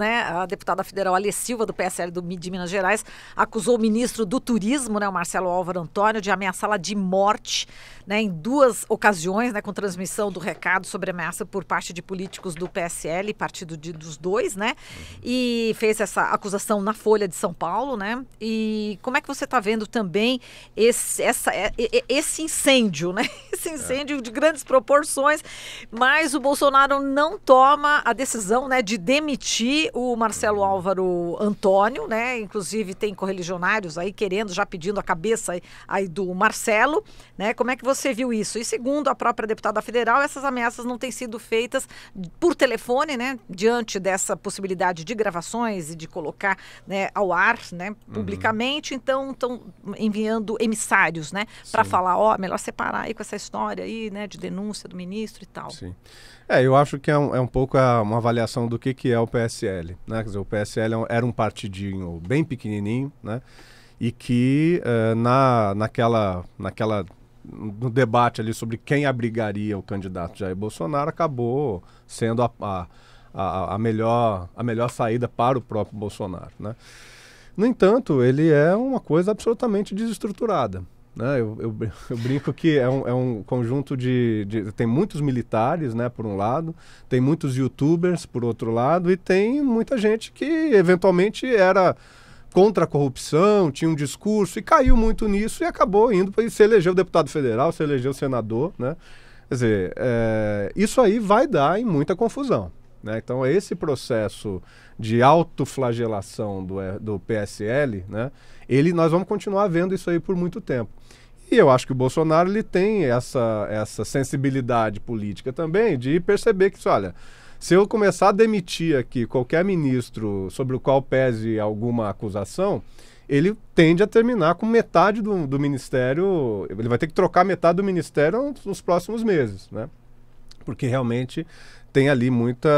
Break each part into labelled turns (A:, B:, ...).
A: Né, a deputada federal Alê Silva, do PSL do, de Minas Gerais, acusou o ministro do Turismo, né, o Marcelo Álvaro Antônio, de ameaçá-la de morte né, em duas ocasiões, né, com transmissão do recado sobre ameaça por parte de políticos do PSL, partido de, dos dois, né? Uhum. E fez essa acusação na Folha de São Paulo, né? E como é que você está vendo também esse, essa, é, esse incêndio, né? Esse é. incêndio é. de grandes proporções, mas o Bolsonaro não toma a decisão né, de demitir o Marcelo Álvaro Antônio, né? Inclusive tem correligionários aí querendo, já pedindo a cabeça aí do Marcelo, né? Como é que você viu isso? E segundo a própria deputada federal, essas ameaças não têm sido feitas por telefone, né? Diante dessa possibilidade de gravações e de colocar né, ao ar, né? Uhum. Publicamente, uhum. então estão enviando emissários, né? Para falar, ó, oh, melhor separar aí com essa história aí, né? De denúncia do ministro e tal. Sim.
B: É, eu acho que é um, é um pouco a, uma avaliação do que, que é o PSL PSL. Né? Quer dizer, o PSL é era um partidinho bem pequenininho, né? e que uh, na, naquela, naquela no debate ali sobre quem abrigaria o candidato Jair Bolsonaro acabou sendo a, a, a, a, melhor, a melhor saída para o próprio Bolsonaro. Né? No entanto, ele é uma coisa absolutamente desestruturada. Né? Eu, eu, eu, brinco que é um, é um conjunto de, de, Tem muitos militares, né, por um lado, tem muitos youtubers, por outro lado, e tem muita gente que eventualmente era contra a corrupção, tinha um discurso e caiu muito nisso e acabou indo para se eleger o deputado federal, se eleger o senador, né? Quer dizer, é, isso aí vai dar em muita confusão. Né? Então, esse processo de autoflagelação do, é, do PSL, né? ele, nós vamos continuar vendo isso aí por muito tempo. E eu acho que o Bolsonaro ele tem essa, essa sensibilidade política também de perceber que, olha, se eu começar a demitir aqui qualquer ministro sobre o qual pese alguma acusação, ele tende a terminar com metade do, do ministério, ele vai ter que trocar metade do ministério nos próximos meses, né? porque realmente tem ali muita,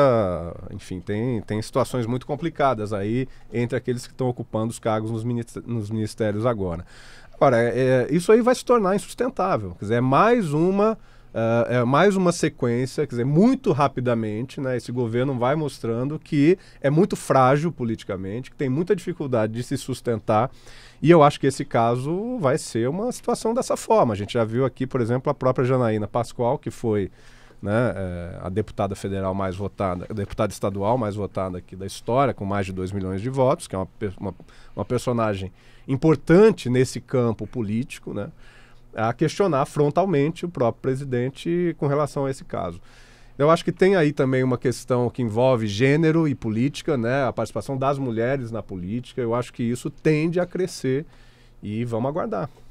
B: enfim, tem, tem situações muito complicadas aí entre aqueles que estão ocupando os cargos nos, nos ministérios agora. Agora, é, é, isso aí vai se tornar insustentável. Quer dizer, é mais uma, uh, é mais uma sequência, quer dizer, muito rapidamente, né, esse governo vai mostrando que é muito frágil politicamente, que tem muita dificuldade de se sustentar. E eu acho que esse caso vai ser uma situação dessa forma. A gente já viu aqui, por exemplo, a própria Janaína Pascoal, que foi né, é, a deputada federal mais votada, a deputada estadual mais votada aqui da história, com mais de 2 milhões de votos, que é uma, uma, uma personagem importante nesse campo político, né, a questionar frontalmente o próprio presidente com relação a esse caso. Eu acho que tem aí também uma questão que envolve gênero e política, né? A participação das mulheres na política. Eu acho que isso tende a crescer e vamos aguardar.